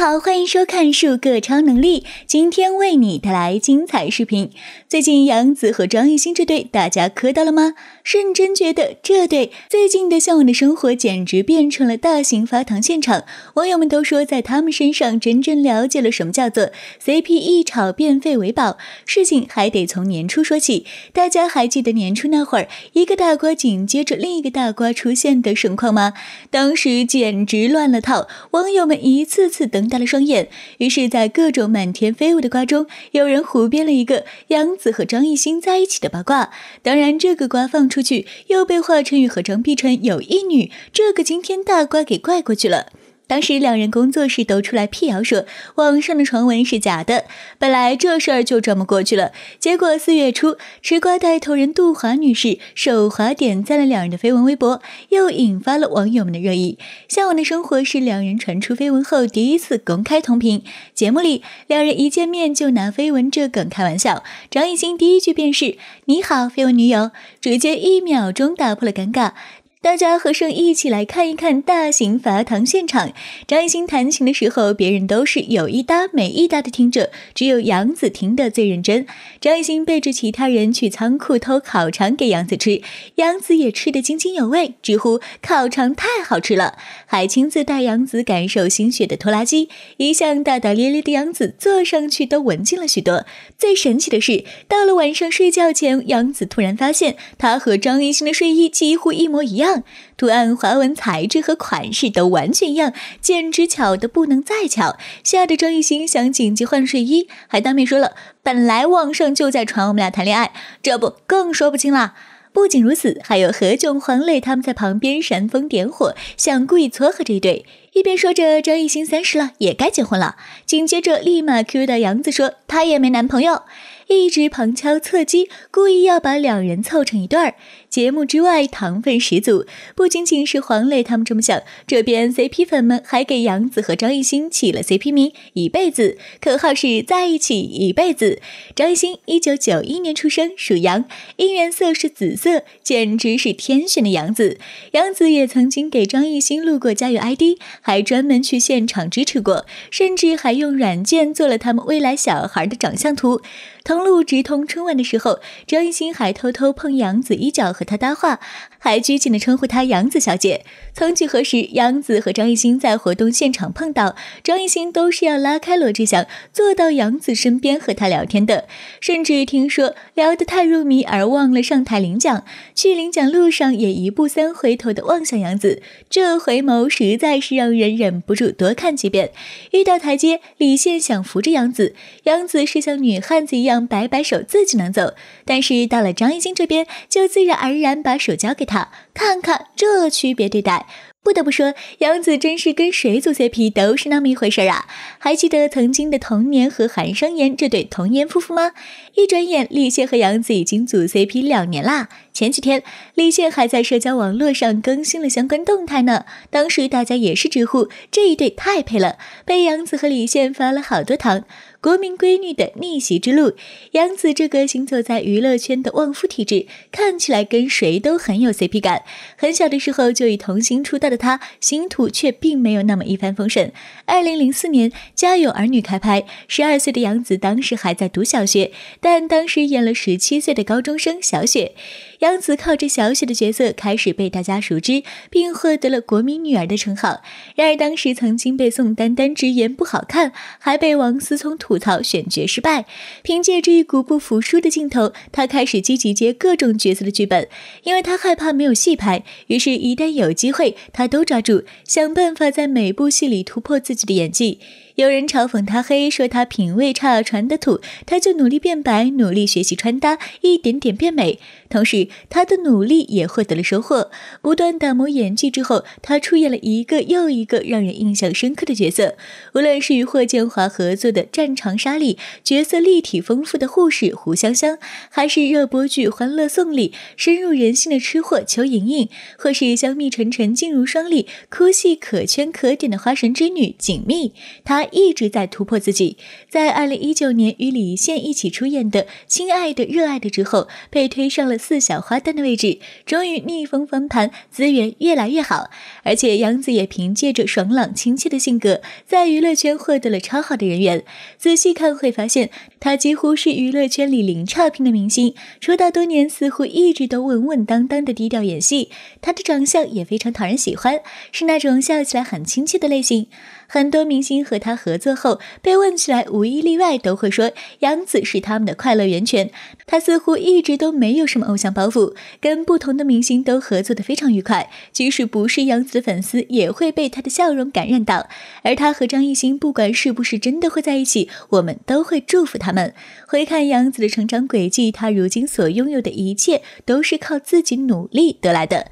好，欢迎收看《数个超能力》，今天为你带来精彩视频。最近杨紫和张艺兴这对，大家磕到了吗？认真觉得这对最近的《向往的生活》简直变成了大型发糖现场。网友们都说，在他们身上真正了解了什么叫做 CP 一炒变废为宝。事情还得从年初说起，大家还记得年初那会儿，一个大瓜紧接着另一个大瓜出现的盛况吗？当时简直乱了套，网友们一次次等。大了双眼，于是，在各种满天飞舞的瓜中，有人胡编了一个杨紫和张艺兴在一起的八卦。当然，这个瓜放出去，又被华晨宇和张碧晨有一女这个惊天大瓜给怪过去了。当时两人工作室都出来辟谣，说网上的传闻是假的。本来这事儿就这么过去了。结果四月初，吃瓜带头人杜华女士手滑点赞了两人的绯闻微博，又引发了网友们的热议。向往的生活是两人传出绯闻后第一次公开同频。节目里，两人一见面就拿绯闻这梗开玩笑。张艺兴第一句便是“你好，绯闻女友”，直接一秒钟打破了尴尬。大家和声一起来看一看大型罚糖现场。张艺兴弹琴的时候，别人都是有一搭没一搭的听着，只有杨紫听得最认真。张艺兴背着其他人去仓库偷烤肠给杨紫吃，杨紫也吃得津津有味，直呼烤肠太好吃了，还亲自带杨紫感受新学的拖拉机。一向大大咧咧的杨紫坐上去都文静了许多。最神奇的是，到了晚上睡觉前，杨紫突然发现她和张艺兴的睡衣几乎一模一样。图案、花纹、材质和款式都完全一样，简直巧得不能再巧，吓得张艺兴想紧急换睡衣，还当面说了。本来网上就在传我们俩谈恋爱，这不更说不清了。不仅如此，还有何炅、黄磊他们在旁边煽风点火，想故意撮合这一对。一边说着张艺兴三十了，也该结婚了，紧接着立马 cue 到杨子，说他也没男朋友。一直旁敲侧击，故意要把两人凑成一对儿。节目之外，糖分十足，不仅仅是黄磊他们这么想，这边 CP 粉们还给杨紫和张艺兴起了 CP 名，一辈子。口号是在一起一辈子。张艺兴一九九一年出生，属羊，姻缘色是紫色，简直是天选的杨紫。杨紫也曾经给张艺兴录过加油 ID，还专门去现场支持过，甚至还用软件做了他们未来小孩的长相图。同。路直通春晚的时候，张艺兴还偷偷碰杨子衣角和他搭话，还拘谨的称呼她杨子小姐。曾几何时，杨子和张艺兴在活动现场碰到，张艺兴都是要拉开罗志祥，坐到杨子身边和他聊天的，甚至听说聊得太入迷而忘了上台领奖。去领奖路上也一步三回头的望向杨子，这回眸实在是让人忍不住多看几遍。遇到台阶，李现想扶着杨子，杨子是像女汉子一样。摆摆手，自己能走。但是到了张艺兴这边，就自然而然把手交给他。看看这区别对待，不得不说，杨紫真是跟谁组 CP 都是那么一回事儿啊！还记得曾经的童年和韩商言这对童颜夫妇吗？一转眼，李现和杨紫已经组 CP 两年啦。前几天，李现还在社交网络上更新了相关动态呢。当时大家也是直呼这一对太配了，被杨紫和李现发了好多糖。国民闺女的逆袭之路，杨紫这个行走在娱乐圈的旺夫体质，看起来跟谁都很有 CP 感。很小的时候就以童星出道的她，星途却并没有那么一帆风顺。二零零四年，《家有儿女》开拍，十二岁的杨紫当时还在读小学，但当时演了十七岁的高中生小雪。杨紫靠着小雪的角色开始被大家熟知，并获得了“国民女儿”的称号。然而，当时曾经被宋丹丹直言不好看，还被王思聪吐。吐槽选角失败，凭借这一股不服输的劲头，他开始积极接各种角色的剧本，因为他害怕没有戏拍，于是一旦有机会，他都抓住，想办法在每部戏里突破自己的演技。有人嘲讽他黑，说他品味差，穿的土，他就努力变白，努力学习穿搭，一点点变美。同时，他的努力也获得了收获。不断打磨演技之后，他出演了一个又一个让人印象深刻的角色。无论是与霍建华合作的《战长沙》里角色立体丰富的护士胡湘湘，还是热播剧《欢乐颂》里深入人心的吃货邱莹莹，或是《香蜜沉沉烬如霜》里哭戏可圈可点的花神之女锦觅，他。一直在突破自己，在二零一九年与李现一起出演的《亲爱的热爱的》之后，被推上了四小花旦的位置，终于逆风翻盘，资源越来越好。而且杨紫也凭借着爽朗亲切的性格，在娱乐圈获得了超好的人缘。仔细看会发现，她几乎是娱乐圈里零差评的明星。出道多年，似乎一直都稳稳当当的低调演戏。她的长相也非常讨人喜欢，是那种笑起来很亲切的类型。很多明星和他合作后，被问起来，无一例外都会说杨紫是他们的快乐源泉。他似乎一直都没有什么偶像包袱，跟不同的明星都合作的非常愉快。即使不是杨紫粉丝，也会被他的笑容感染到。而他和张艺兴，不管是不是真的会在一起，我们都会祝福他们。回看杨紫的成长轨迹，他如今所拥有的一切，都是靠自己努力得来的。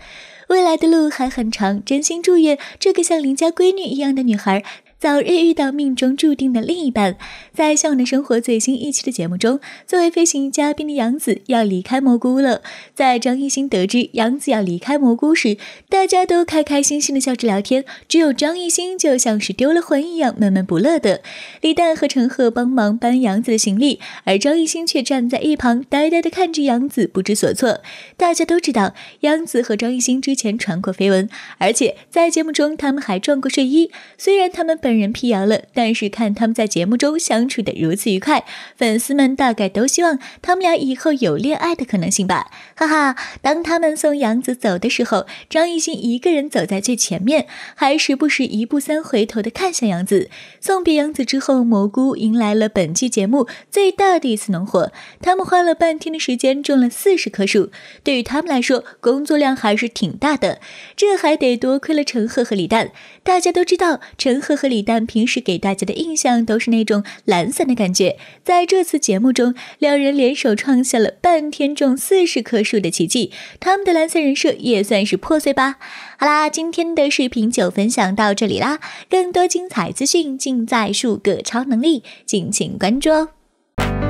未来的路还很长，真心祝愿这个像邻家闺女一样的女孩。早日遇到命中注定的另一半。在《向往的生活》最新一期的节目中，作为飞行嘉宾的杨子要离开蘑菇屋了。在张艺兴得知杨子要离开蘑菇时，大家都开开心心的笑着聊天，只有张艺兴就像是丢了魂一样，闷闷不乐的。李诞和陈赫帮忙搬杨子的行李，而张艺兴却站在一旁，呆呆的看着杨子，不知所措。大家都知道，杨子和张艺兴之前传过绯闻，而且在节目中他们还撞过睡衣。虽然他们本人辟谣了，但是看他们在节目中相处的如此愉快，粉丝们大概都希望他们俩以后有恋爱的可能性吧。哈哈，当他们送杨子走的时候，张艺兴一个人走在最前面，还时不时一步三回头的看向杨子。送别杨子之后，蘑菇迎来了本季节目最大的一次农活，他们花了半天的时间种了四十棵树。对于他们来说，工作量还是挺大的，这还得多亏了陈赫和李诞。大家都知道，陈赫和李。但平时给大家的印象都是那种懒散的感觉，在这次节目中，两人联手创下了半天种四十棵树的奇迹，他们的懒散人设也算是破碎吧。好啦，今天的视频就分享到这里啦，更多精彩资讯尽在数个超能力，敬请关注哦。